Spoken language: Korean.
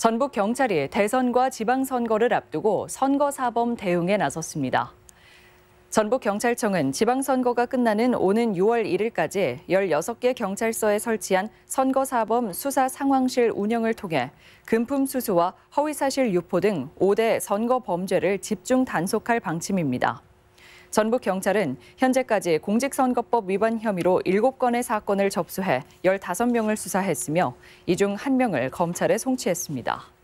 전북 경찰이 대선과 지방선거를 앞두고 선거사범 대응에 나섰습니다. 전북경찰청은 지방선거가 끝나는 오는 6월 1일까지 16개 경찰서에 설치한 선거사범 수사상황실 운영을 통해 금품수수와 허위사실 유포 등 5대 선거 범죄를 집중 단속할 방침입니다. 전북 경찰은 현재까지 공직선거법 위반 혐의로 7건의 사건을 접수해 15명을 수사했으며 이 중 1명을 검찰에 송치했습니다.